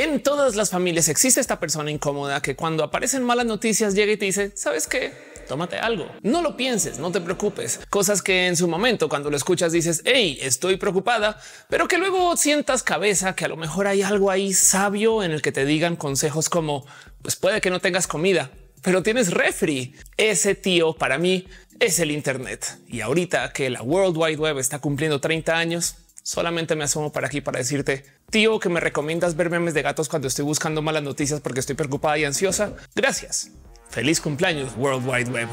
En todas las familias existe esta persona incómoda que cuando aparecen malas noticias llega y te dice, ¿sabes qué? Tómate algo. No lo pienses, no te preocupes. Cosas que en su momento cuando lo escuchas dices, hey, estoy preocupada, pero que luego sientas cabeza que a lo mejor hay algo ahí sabio en el que te digan consejos como, pues puede que no tengas comida, pero tienes refri. Ese tío para mí es el Internet. Y ahorita que la World Wide Web está cumpliendo 30 años, solamente me asomo para aquí para decirte, Tío, que me recomiendas ver memes de gatos cuando estoy buscando malas noticias porque estoy preocupada y ansiosa. Gracias. Feliz cumpleaños, World Wide Web.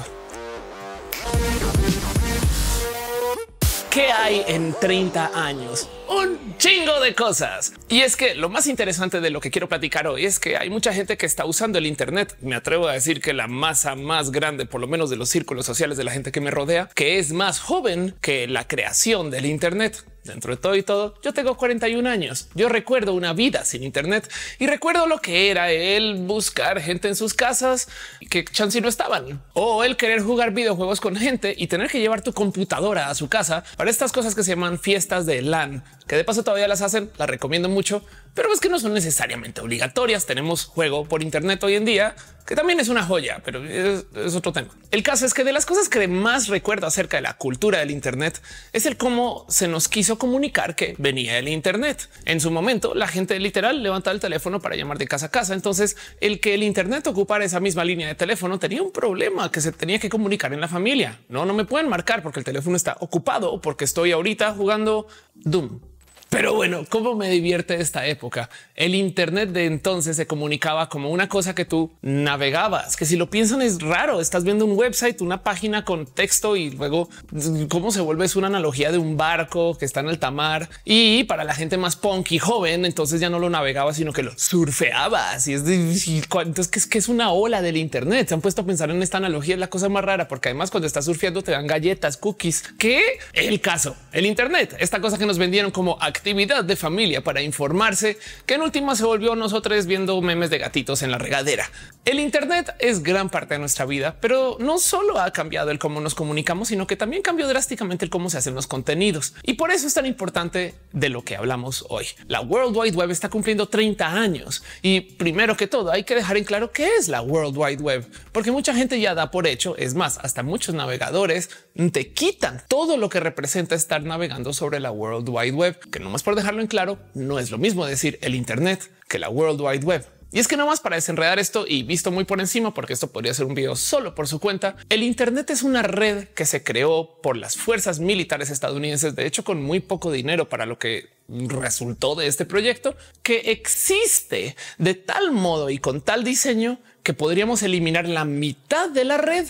¿Qué hay en 30 años? Un chingo de cosas. Y es que lo más interesante de lo que quiero platicar hoy es que hay mucha gente que está usando el Internet. Me atrevo a decir que la masa más grande, por lo menos de los círculos sociales de la gente que me rodea, que es más joven que la creación del Internet. Dentro de todo y todo, yo tengo 41 años. Yo recuerdo una vida sin Internet y recuerdo lo que era el buscar gente en sus casas que chance no estaban o el querer jugar videojuegos con gente y tener que llevar tu computadora a su casa para estas cosas que se llaman fiestas de LAN, que de paso todavía las hacen. Las recomiendo mucho pero es que no son necesariamente obligatorias. Tenemos juego por Internet hoy en día, que también es una joya, pero es, otro tema. El caso es que de las cosas que más recuerdo acerca de la cultura del Internet es el cómo se nos quiso comunicar que venía el Internet. En su momento, la gente literal levantaba el teléfono para llamar de casa a casa. Entonces, el que el Internet ocupara esa misma línea de teléfono tenía un problema que se tenía que comunicar en la familia. No, no me pueden marcar porque el teléfono está ocupado o porque estoy ahorita jugando Doom pero bueno, ¿cómo me divierte esta época? El Internet de entonces se comunicaba como una cosa que tú navegabas, que si lo piensan es raro, estás viendo un website, una página con texto y luego cómo se vuelve es una analogía de un barco que está en alta mar y para la gente más punk y joven, entonces ya no lo navegaba, sino que lo surfeabas y es difícil. Entonces, que es una ola del Internet? Se han puesto a pensar en esta analogía, es la cosa más rara, porque además cuando estás surfeando te dan galletas, cookies, que el caso, el Internet, esta cosa que nos vendieron como actividad de familia para informarse, que en última se volvió nosotros viendo memes de gatitos en la regadera. El Internet es gran parte de nuestra vida, pero no solo ha cambiado el cómo nos comunicamos, sino que también cambió drásticamente el cómo se hacen los contenidos. Y por eso es tan importante de lo que hablamos hoy. La World Wide Web está cumpliendo 30 años y primero que todo hay que dejar en claro qué es la World Wide Web, porque mucha gente ya da por hecho, es más, hasta muchos navegadores te quitan todo lo que representa estar navegando sobre la World Wide Web, que nomás por dejarlo en claro, no es lo mismo decir el Internet que la World Wide Web. Y es que más para desenredar esto y visto muy por encima, porque esto podría ser un video solo por su cuenta, el Internet es una red que se creó por las fuerzas militares estadounidenses, de hecho con muy poco dinero para lo que resultó de este proyecto, que existe de tal modo y con tal diseño que podríamos eliminar la mitad de la red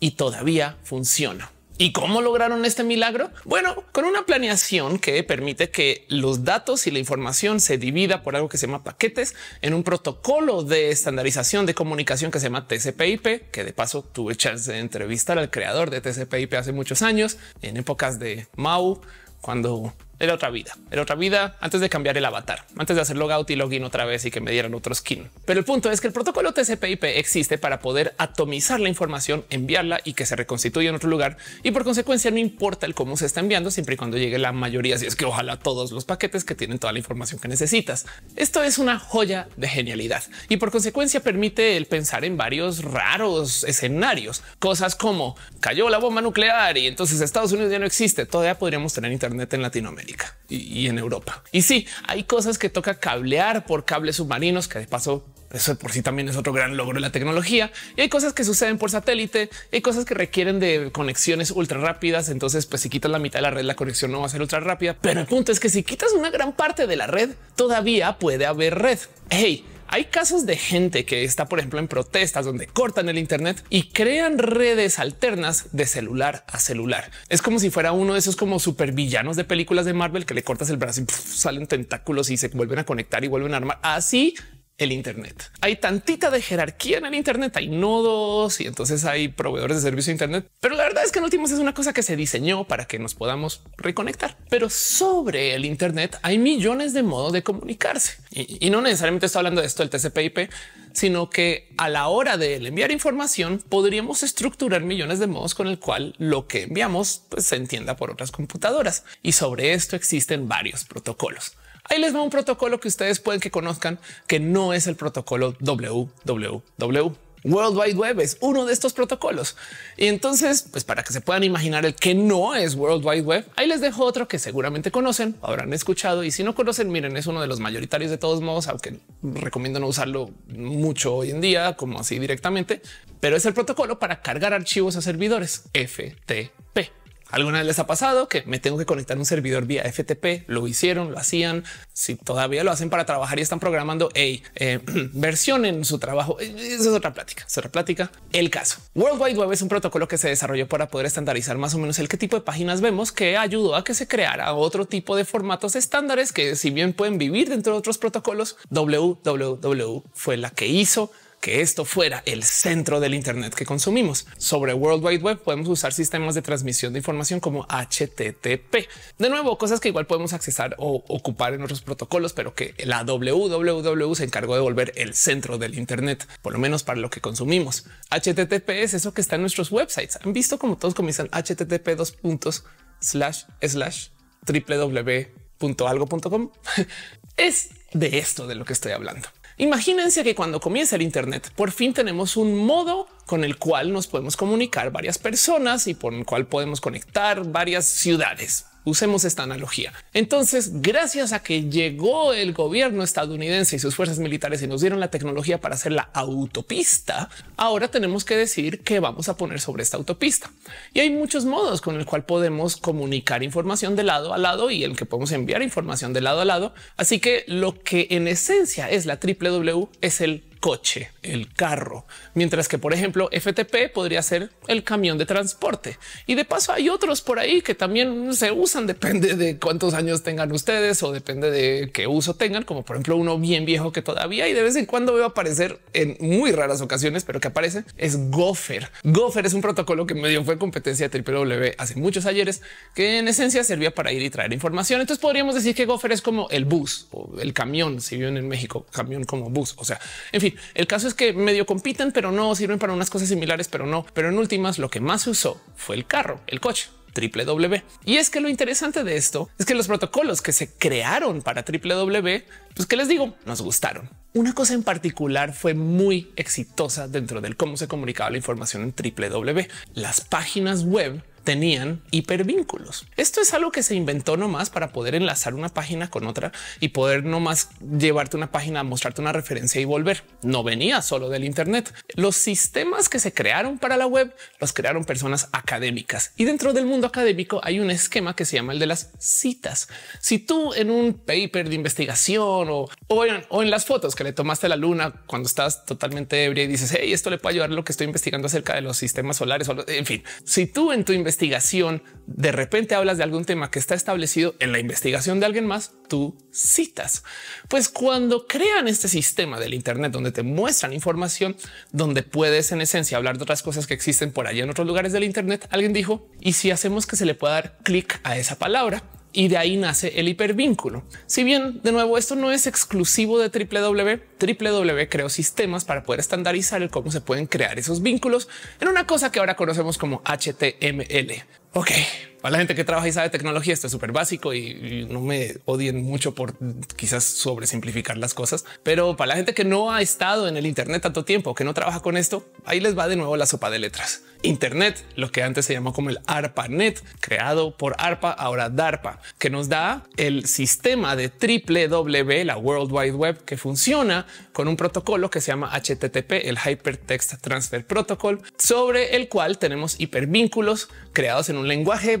y todavía funciona. ¿Y cómo lograron este milagro? Bueno, con una planeación que permite que los datos y la información se divida por algo que se llama paquetes en un protocolo de estandarización de comunicación que se llama TCP/IP, que de paso tuve chance de entrevistar al creador de TCP/IP hace muchos años, en épocas de Mau, cuando era otra vida, era otra vida antes de cambiar el avatar, antes de hacer logout y login otra vez y que me dieran otro skin. Pero el punto es que el protocolo TCPIP existe para poder atomizar la información, enviarla y que se reconstituya en otro lugar. Y por consecuencia, no importa el cómo se está enviando, siempre y cuando llegue la mayoría, si es que ojalá todos los paquetes que tienen toda la información que necesitas. Esto es una joya de genialidad y por consecuencia permite el pensar en varios raros escenarios, cosas como cayó la bomba nuclear y entonces Estados Unidos ya no existe. Todavía podríamos tener Internet en Latinoamérica y, en Europa. Y sí, hay cosas que toca cablear por cables submarinos, que de paso eso por sí también es otro gran logro de la tecnología. Y hay cosas que suceden por satélite, hay cosas que requieren de conexiones ultra rápidas. Entonces, pues si quitas la mitad de la red, la conexión no va a ser ultra rápida. Pero el punto es que si quitas una gran parte de la red, todavía puede haber red. Hey, hay casos de gente que está, por ejemplo, en protestas donde cortan el Internet y crean redes alternas de celular a celular. Es como si fuera uno de esos como supervillanos de películas de Marvel que le cortas el brazo y salen tentáculos y se vuelven a conectar y vuelven a armar. Así el Internet. Hay tantita de jerarquía en el Internet, hay nodos y entonces hay proveedores de servicio de Internet. Pero la verdad es que en últimas es una cosa que se diseñó para que nos podamos reconectar. Pero sobre el Internet hay millones de modos de comunicarse y, no necesariamente está hablando de esto del TCP/IP, sino que a la hora de enviar información podríamos estructurar millones de modos con el cual lo que enviamos pues, se entienda por otras computadoras. Y sobre esto existen varios protocolos. Ahí les va un protocolo que ustedes pueden que conozcan que no es el protocolo WWW. World Wide Web es uno de estos protocolos. Y entonces, pues para que se puedan imaginar el que no es World Wide Web, ahí les dejo otro que seguramente conocen, habrán escuchado y si no conocen, miren, es uno de los mayoritarios de todos modos, aunque recomiendo no usarlo mucho hoy en día como así directamente, pero es el protocolo para cargar archivos a servidores FTP. ¿Alguna vez les ha pasado que me tengo que conectar a un servidor vía FTP? Lo hicieron, lo hacían. Si todavía lo hacen para trabajar y están programando, hey, eh, versión en su trabajo. Eh, es otra plática, es otra plática. El caso World Wide Web es un protocolo que se desarrolló para poder estandarizar más o menos el qué tipo de páginas vemos que ayudó a que se creara otro tipo de formatos estándares que si bien pueden vivir dentro de otros protocolos, WWW fue la que hizo que esto fuera el centro del Internet que consumimos. Sobre World Wide Web podemos usar sistemas de transmisión de información como HTTP. De nuevo, cosas que igual podemos accesar o ocupar en otros protocolos, pero que la www se encargó de volver el centro del Internet, por lo menos para lo que consumimos. HTTP es eso que está en nuestros websites. Han visto como todos comienzan HTTP dos puntos slash slash www.algo.com. Es de esto de lo que estoy hablando. Imagínense que cuando comienza el Internet, por fin tenemos un modo con el cual nos podemos comunicar varias personas y por el cual podemos conectar varias ciudades. Usemos esta analogía. Entonces, gracias a que llegó el gobierno estadounidense y sus fuerzas militares y nos dieron la tecnología para hacer la autopista, ahora tenemos que decidir qué vamos a poner sobre esta autopista. Y hay muchos modos con el cual podemos comunicar información de lado a lado y el que podemos enviar información de lado a lado. Así que lo que en esencia es la triple W e es el coche, el carro, mientras que, por ejemplo, FTP podría ser el camión de transporte. Y de paso hay otros por ahí que también se usan, depende de cuántos años tengan ustedes o depende de qué uso tengan, como por ejemplo uno bien viejo que todavía y de vez en cuando veo aparecer en muy raras ocasiones, pero que aparece es Gopher. Gopher es un protocolo que medio fue competencia de W hace muchos ayeres, que en esencia servía para ir y traer información. Entonces podríamos decir que Gopher es como el bus o el camión, si viven en México, camión como bus. O sea, en fin, el caso es que medio compiten, pero no sirven para unas cosas similares, pero no. Pero en últimas, lo que más se usó fue el carro, el coche triple W. Y es que lo interesante de esto es que los protocolos que se crearon para triple W, pues que les digo, nos gustaron. Una cosa en particular fue muy exitosa dentro del cómo se comunicaba la información en triple W. Las páginas web tenían hipervínculos. Esto es algo que se inventó nomás para poder enlazar una página con otra y poder nomás llevarte una página, mostrarte una referencia y volver. No venía solo del Internet. Los sistemas que se crearon para la web los crearon personas académicas y dentro del mundo académico hay un esquema que se llama el de las citas. Si tú en un paper de investigación o, o, en, las fotos que le tomaste a la luna cuando estás totalmente ebria y dices hey, esto le puede ayudar lo que estoy investigando acerca de los sistemas solares. o En fin, si tú en tu investigación investigación de repente hablas de algún tema que está establecido en la investigación de alguien más, tú citas. Pues cuando crean este sistema del Internet donde te muestran información, donde puedes en esencia hablar de otras cosas que existen por allá en otros lugares del Internet, alguien dijo, ¿y si hacemos que se le pueda dar clic a esa palabra? y de ahí nace el hipervínculo. Si bien, de nuevo, esto no es exclusivo de www, W e creó sistemas para poder estandarizar el cómo se pueden crear esos vínculos en una cosa que ahora conocemos como HTML. Ok, para la gente que trabaja y sabe tecnología, esto es súper básico y, no me odien mucho por quizás sobresimplificar las cosas, pero para la gente que no ha estado en el Internet tanto tiempo, que no trabaja con esto, ahí les va de nuevo la sopa de letras. Internet, lo que antes se llamó como el ARPANET, creado por ARPA, ahora DARPA, que nos da el sistema de triple W, e, la World Wide Web, que funciona con un protocolo que se llama HTTP, el Hypertext Transfer Protocol, sobre el cual tenemos hipervínculos creados en un lenguaje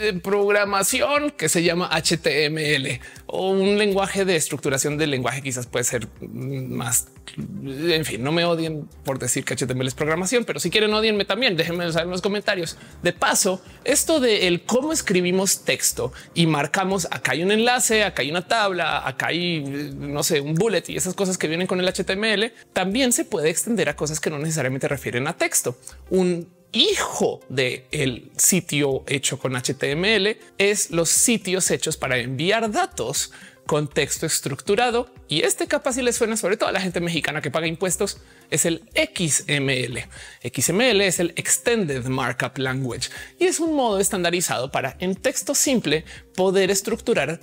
de programación que se llama HTML o un lenguaje de estructuración del lenguaje quizás puede ser más en fin, no me odien por decir que HTML es programación, pero si quieren odienme también, déjenme saber en los comentarios. De paso, esto de cómo escribimos texto y marcamos acá hay un enlace, acá hay una tabla, acá hay eh, no sé, un bullet y esas cosas que vienen con el HTML también se puede extender a cosas que no necesariamente refieren a texto. Un hijo de el sitio hecho con HTML es los sitios hechos para enviar datos contexto estructurado. Y este capaz si les suena sobre todo a la gente mexicana que paga impuestos es el XML. XML es el Extended Markup Language y es un modo estandarizado para en texto simple poder estructurar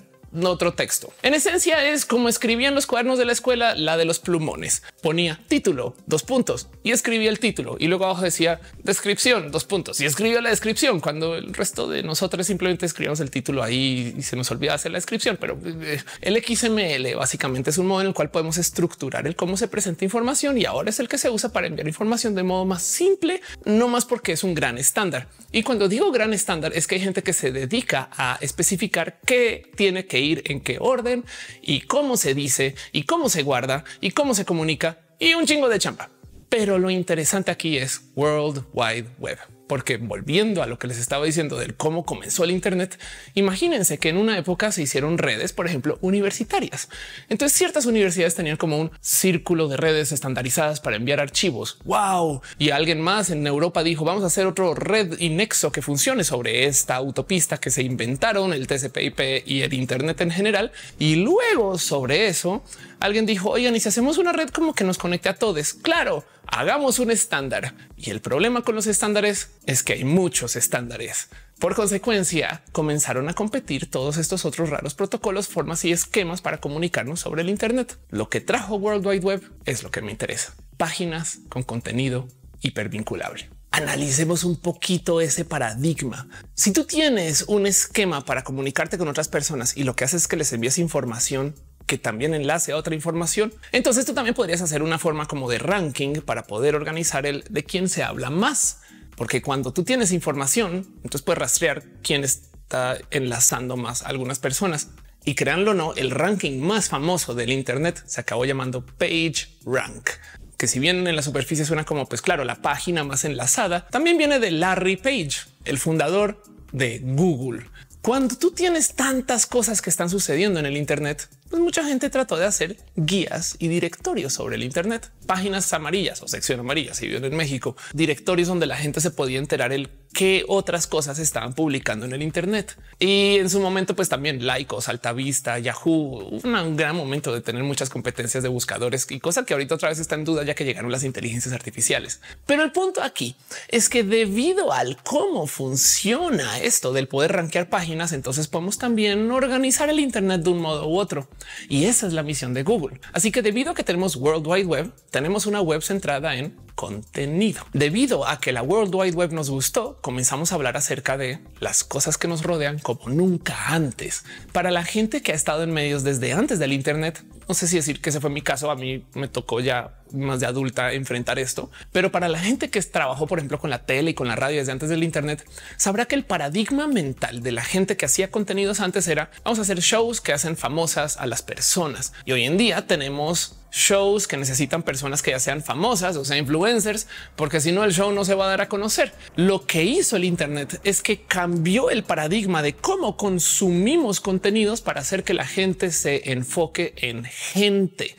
otro texto. En esencia es como escribían los cuadernos de la escuela, la de los plumones. Ponía título, dos puntos, y escribía el título. Y luego abajo decía descripción, dos puntos, y escribió la descripción, cuando el resto de nosotros simplemente escribíamos el título ahí y se nos olvidaba hacer la descripción. Pero eh, el XML básicamente es un modo en el cual podemos estructurar el cómo se presenta información y ahora es el que se usa para enviar información de modo más simple, no más porque es un gran estándar. Y cuando digo gran estándar es que hay gente que se dedica a especificar qué tiene que ir en qué orden y cómo se dice y cómo se guarda y cómo se comunica y un chingo de champa. Pero lo interesante aquí es World Wide Web porque volviendo a lo que les estaba diciendo del cómo comenzó el Internet, imagínense que en una época se hicieron redes, por ejemplo, universitarias. Entonces ciertas universidades tenían como un círculo de redes estandarizadas para enviar archivos. Wow. Y alguien más en Europa dijo vamos a hacer otro red y nexo que funcione sobre esta autopista que se inventaron el tcp y el Internet en general. Y luego sobre eso alguien dijo oigan, y si hacemos una red como que nos conecte a todos, claro hagamos un estándar. Y el problema con los estándares es que hay muchos estándares. Por consecuencia, comenzaron a competir todos estos otros raros protocolos, formas y esquemas para comunicarnos sobre el Internet. Lo que trajo World Wide Web es lo que me interesa. Páginas con contenido hipervinculable. Analicemos un poquito ese paradigma. Si tú tienes un esquema para comunicarte con otras personas y lo que haces es que les envías información que también enlace a otra información. Entonces tú también podrías hacer una forma como de ranking para poder organizar el de quién se habla más, porque cuando tú tienes información, entonces puedes rastrear quién está enlazando más a algunas personas. Y créanlo o no, el ranking más famoso del Internet se acabó llamando Page Rank que si bien en la superficie suena como, pues claro, la página más enlazada, también viene de Larry Page, el fundador de Google. Cuando tú tienes tantas cosas que están sucediendo en el Internet, pues mucha gente trató de hacer guías y directorios sobre el Internet, páginas amarillas o sección amarillas si viven en México, directorios donde la gente se podía enterar el qué otras cosas estaban publicando en el Internet. Y en su momento, pues también Laicos, Altavista, Yahoo, un gran momento de tener muchas competencias de buscadores y cosas que ahorita otra vez está en duda ya que llegaron las inteligencias artificiales. Pero el punto aquí es que debido al cómo funciona esto del poder rankear páginas, entonces podemos también organizar el Internet de un modo u otro. Y esa es la misión de Google. Así que debido a que tenemos World Wide Web, tenemos una web centrada en contenido. Debido a que la World Wide Web nos gustó, comenzamos a hablar acerca de las cosas que nos rodean como nunca antes. Para la gente que ha estado en medios desde antes del Internet, no sé si decir que ese fue mi caso, a mí me tocó ya más de adulta enfrentar esto, pero para la gente que trabajó, por ejemplo, con la tele y con la radio desde antes del Internet, sabrá que el paradigma mental de la gente que hacía contenidos antes era vamos a hacer shows que hacen famosas a las personas. Y hoy en día tenemos shows que necesitan personas que ya sean famosas o sea influencers, porque si no el show no se va a dar a conocer. Lo que hizo el Internet es que cambió el paradigma de cómo consumimos contenidos para hacer que la gente se enfoque en gente,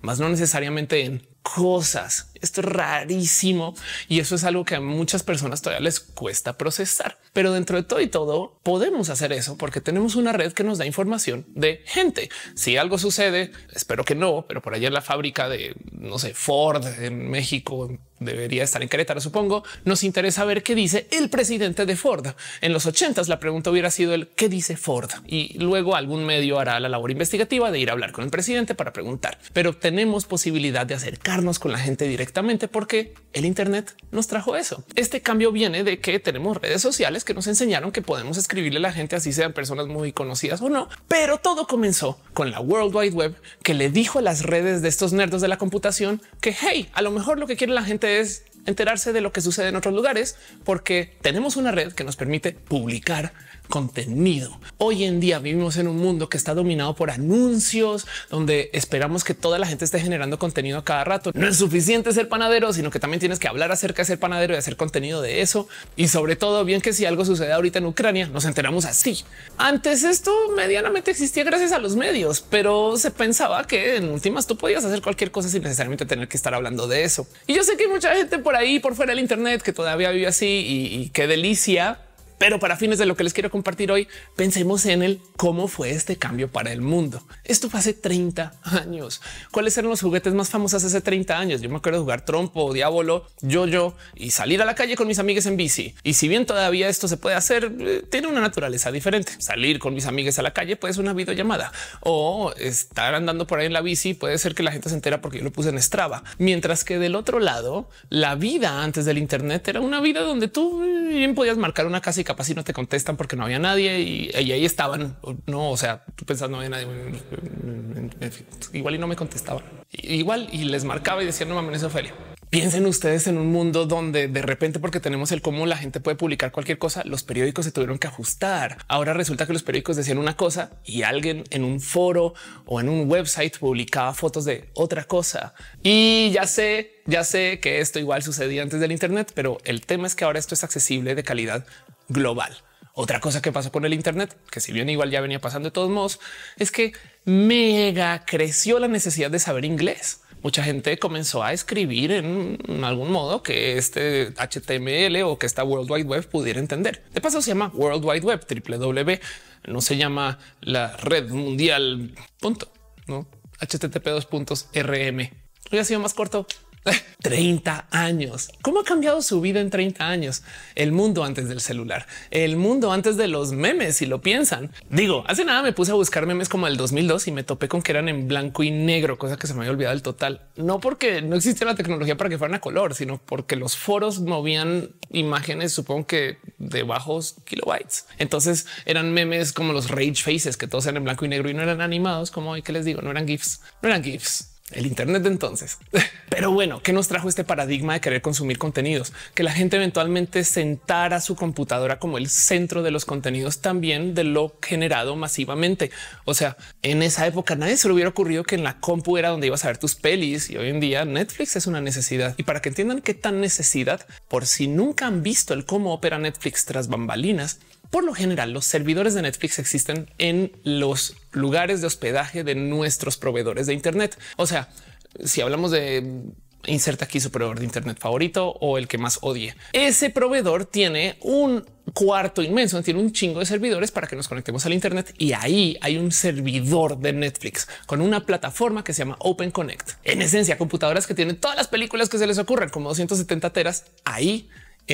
más no necesariamente en cosas. Esto es rarísimo y eso es algo que a muchas personas todavía les cuesta procesar. Pero dentro de todo y todo podemos hacer eso porque tenemos una red que nos da información de gente. Si algo sucede, espero que no, pero por allá en la fábrica de no sé, Ford en México, debería estar en Querétaro, supongo. Nos interesa ver qué dice el presidente de Ford. En los ochentas la pregunta hubiera sido el qué dice Ford y luego algún medio hará la labor investigativa de ir a hablar con el presidente para preguntar, pero tenemos posibilidad de acercarnos con la gente directa porque el Internet nos trajo eso. Este cambio viene de que tenemos redes sociales que nos enseñaron que podemos escribirle a la gente, así sean personas muy conocidas o no, pero todo comenzó con la World Wide Web que le dijo a las redes de estos nerdos de la computación que hey, a lo mejor lo que quiere la gente es enterarse de lo que sucede en otros lugares porque tenemos una red que nos permite publicar contenido. Hoy en día vivimos en un mundo que está dominado por anuncios, donde esperamos que toda la gente esté generando contenido a cada rato. No es suficiente ser panadero, sino que también tienes que hablar acerca de ser panadero y hacer contenido de eso. Y sobre todo, bien que si algo sucede ahorita en Ucrania, nos enteramos así. Antes esto medianamente existía gracias a los medios, pero se pensaba que en últimas tú podías hacer cualquier cosa sin necesariamente tener que estar hablando de eso. Y yo sé que hay mucha gente por ahí, por fuera del Internet, que todavía vive así y, y qué delicia pero para fines de lo que les quiero compartir hoy, pensemos en el cómo fue este cambio para el mundo. Esto fue hace 30 años. ¿Cuáles eran los juguetes más famosos hace 30 años? Yo me acuerdo de jugar trompo, diablo, yo-yo y salir a la calle con mis amigas en bici. Y si bien todavía esto se puede hacer, eh, tiene una naturaleza diferente. Salir con mis amigas a la calle puede ser una videollamada o estar andando por ahí en la bici. Puede ser que la gente se entera porque yo lo puse en Strava. Mientras que del otro lado, la vida antes del Internet era una vida donde tú bien podías marcar una casa y capaz si no te contestan porque no había nadie y, ahí estaban. No, o sea, tú pensas no había nadie. Igual y no me contestaban. Igual y les marcaba y decía no mames, Ofelia. Piensen ustedes en un mundo donde de repente, porque tenemos el cómo la gente puede publicar cualquier cosa, los periódicos se tuvieron que ajustar. Ahora resulta que los periódicos decían una cosa y alguien en un foro o en un website publicaba fotos de otra cosa. Y ya sé, ya sé que esto igual sucedía antes del Internet, pero el tema es que ahora esto es accesible de calidad global. Otra cosa que pasó con el Internet, que si bien igual ya venía pasando de todos modos, es que mega creció la necesidad de saber inglés. Mucha gente comenzó a escribir en algún modo que este HTML o que esta World Wide Web pudiera entender. De paso se llama World Wide Web, www, no se llama la red mundial, punto, ¿no? http dos rm. ha sido más corto, 30 años. ¿Cómo ha cambiado su vida en 30 años? El mundo antes del celular, el mundo antes de los memes, si lo piensan. Digo, hace nada me puse a buscar memes como el 2002 y me topé con que eran en blanco y negro, cosa que se me había olvidado el total. No porque no existiera la tecnología para que fueran a color, sino porque los foros movían imágenes, supongo que de bajos kilobytes. Entonces eran memes como los rage faces, que todos eran en blanco y negro y no eran animados, como hoy que les digo, no eran GIFs, no eran GIFs el Internet de entonces. Pero bueno, ¿qué nos trajo este paradigma de querer consumir contenidos? Que la gente eventualmente sentara su computadora como el centro de los contenidos también de lo generado masivamente. O sea, en esa época nadie se le hubiera ocurrido que en la compu era donde ibas a ver tus pelis y hoy en día Netflix es una necesidad. Y para que entiendan qué tan necesidad, por si nunca han visto el cómo opera Netflix tras bambalinas, por lo general, los servidores de Netflix existen en los lugares de hospedaje de nuestros proveedores de Internet. O sea, si hablamos de inserta aquí su proveedor de Internet favorito o el que más odie. Ese proveedor tiene un cuarto inmenso, tiene un chingo de servidores para que nos conectemos al Internet y ahí hay un servidor de Netflix con una plataforma que se llama Open Connect. En esencia, computadoras que tienen todas las películas que se les ocurran, como 270 teras, ahí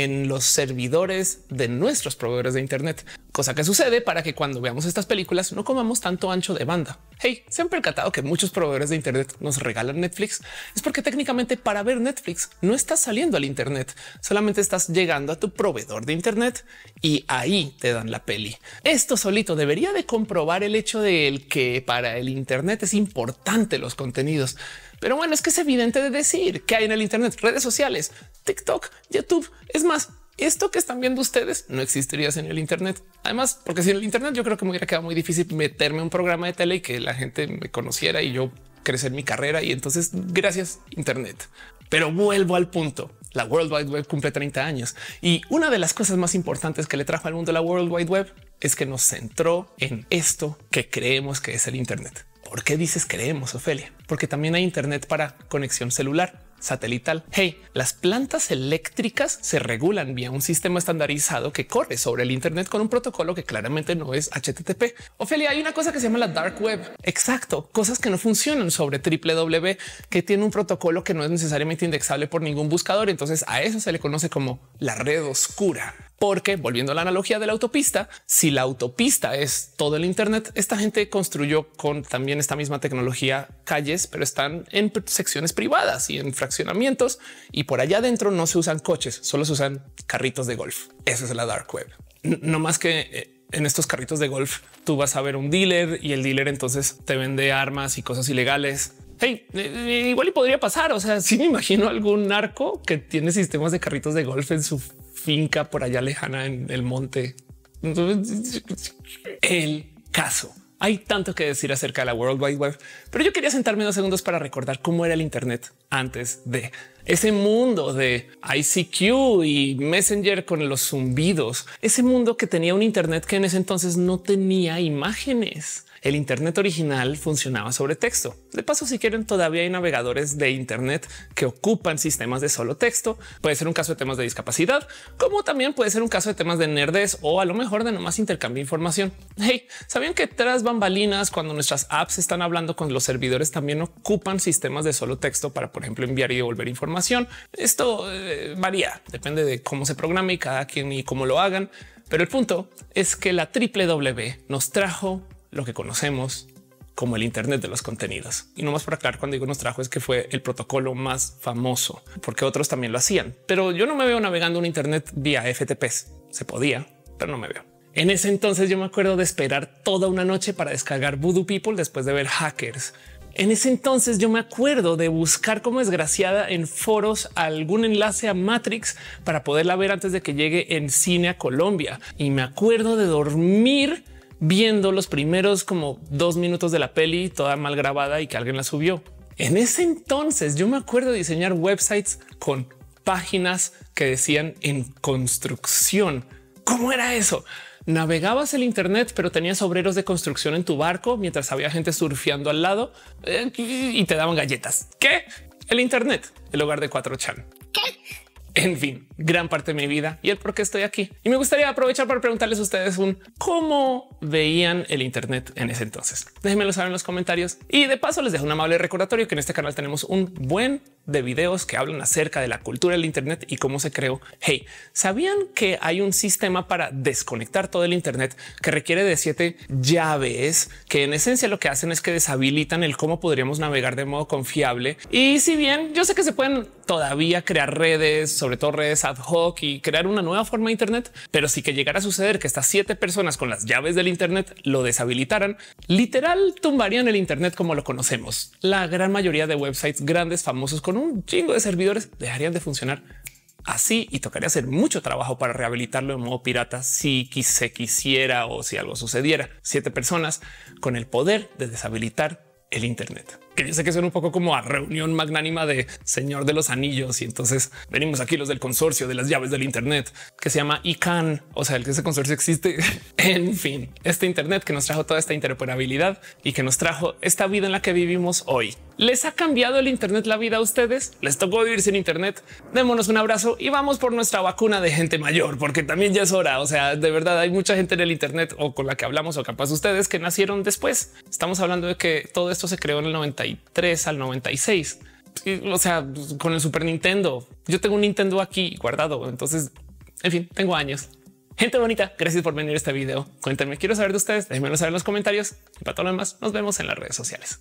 en los servidores de nuestros proveedores de Internet, cosa que sucede para que cuando veamos estas películas no comamos tanto ancho de banda. Hey, se han percatado que muchos proveedores de Internet nos regalan Netflix. Es porque técnicamente para ver Netflix no estás saliendo al Internet, solamente estás llegando a tu proveedor de Internet y ahí te dan la peli. Esto solito debería de comprobar el hecho de que para el Internet es importante los contenidos. Pero bueno, es que es evidente de decir que hay en el Internet redes sociales, TikTok, YouTube. Es más, esto que están viendo ustedes no existiría sin el Internet. Además, porque sin el Internet yo creo que me hubiera quedado muy difícil meterme un programa de tele y que la gente me conociera y yo crecer mi carrera. Y entonces, gracias, Internet. Pero vuelvo al punto. La World Wide Web cumple 30 años y una de las cosas más importantes que le trajo al mundo la World Wide Web es que nos centró en esto que creemos que es el Internet. ¿Por qué dices creemos, Ofelia? Porque también hay Internet para conexión celular satelital. Hey, las plantas eléctricas se regulan vía un sistema estandarizado que corre sobre el Internet con un protocolo que claramente no es HTTP. Ofelia, hay una cosa que se llama la dark web. Exacto, cosas que no funcionan sobre www e, que tiene un protocolo que no es necesariamente indexable por ningún buscador. Entonces a eso se le conoce como la red oscura. Porque volviendo a la analogía de la autopista, si la autopista es todo el Internet, esta gente construyó con también esta misma tecnología calles, pero están en secciones privadas y en fraccionamientos. Y por allá adentro no se usan coches, solo se usan carritos de golf. Esa es la dark web. No más que eh, en estos carritos de golf tú vas a ver un dealer y el dealer entonces te vende armas y cosas ilegales hey, eh, eh, igual y podría pasar. O sea, sí me imagino algún narco que tiene sistemas de carritos de golf en su finca por allá lejana en el monte. El caso. Hay tanto que decir acerca de la World Wide Web, pero yo quería sentarme unos segundos para recordar cómo era el Internet antes de ese mundo de ICQ y Messenger con los zumbidos, ese mundo que tenía un Internet que en ese entonces no tenía imágenes. El Internet original funcionaba sobre texto. De paso, si quieren, todavía hay navegadores de Internet que ocupan sistemas de solo texto. Puede ser un caso de temas de discapacidad, como también puede ser un caso de temas de nerdes o a lo mejor de nomás intercambio de información. Hey, ¿sabían que tras bambalinas, cuando nuestras apps están hablando con los servidores, también ocupan sistemas de solo texto para, por ejemplo, enviar y devolver información? Esto eh, varía, depende de cómo se programe y cada quien y cómo lo hagan. Pero el punto es que la W e nos trajo lo que conocemos como el Internet de los contenidos. Y no más para aclarar cuando digo nos trajo es que fue el protocolo más famoso, porque otros también lo hacían. Pero yo no me veo navegando un Internet vía FTP. Se podía, pero no me veo. En ese entonces yo me acuerdo de esperar toda una noche para descargar Voodoo People después de ver hackers en ese entonces yo me acuerdo de buscar como desgraciada en foros algún enlace a Matrix para poderla ver antes de que llegue en cine a Colombia. Y me acuerdo de dormir viendo los primeros como dos minutos de la peli toda mal grabada y que alguien la subió. En ese entonces yo me acuerdo de diseñar websites con páginas que decían en construcción. ¿Cómo era eso? navegabas el Internet, pero tenías obreros de construcción en tu barco mientras había gente surfeando al lado eh, y te daban galletas. ¿Qué? El Internet, el hogar de 4chan. ¿Qué? En fin, gran parte de mi vida y el por qué estoy aquí. Y me gustaría aprovechar para preguntarles a ustedes un cómo veían el Internet en ese entonces. Déjenmelo saber en los comentarios. Y de paso les dejo un amable recordatorio que en este canal tenemos un buen de videos que hablan acerca de la cultura del Internet y cómo se creó. Hey, ¿sabían que hay un sistema para desconectar todo el Internet que requiere de siete llaves que en esencia lo que hacen es que deshabilitan el cómo podríamos navegar de modo confiable? Y si bien yo sé que se pueden todavía crear redes, sobre todo redes ad hoc y crear una nueva forma de Internet, pero si que llegara a suceder que estas siete personas con las llaves del Internet lo deshabilitaran, literal tumbarían el Internet como lo conocemos. La gran mayoría de websites grandes famosos con un chingo de servidores dejarían de funcionar así y tocaría hacer mucho trabajo para rehabilitarlo en modo pirata si se quisiera o si algo sucediera. Siete personas con el poder de deshabilitar el Internet que yo sé que suena un poco como a reunión magnánima de Señor de los Anillos. Y entonces venimos aquí los del consorcio de las llaves del Internet que se llama ICANN. O sea, el que ese consorcio existe. en fin, este Internet que nos trajo toda esta interoperabilidad y que nos trajo esta vida en la que vivimos hoy. ¿Les ha cambiado el Internet la vida a ustedes? ¿Les tocó vivir sin Internet? Démonos un abrazo y vamos por nuestra vacuna de gente mayor, porque también ya es hora. O sea, de verdad hay mucha gente en el Internet o con la que hablamos o capaz ustedes que nacieron después. Estamos hablando de que todo esto se creó en el 90 al 96. O sea, con el Super Nintendo. Yo tengo un Nintendo aquí guardado. Entonces, en fin, tengo años. Gente bonita, gracias por venir a este video. Cuéntenme, quiero saber de ustedes. Déjenme saber en los comentarios. Y para todo lo demás, nos vemos en las redes sociales.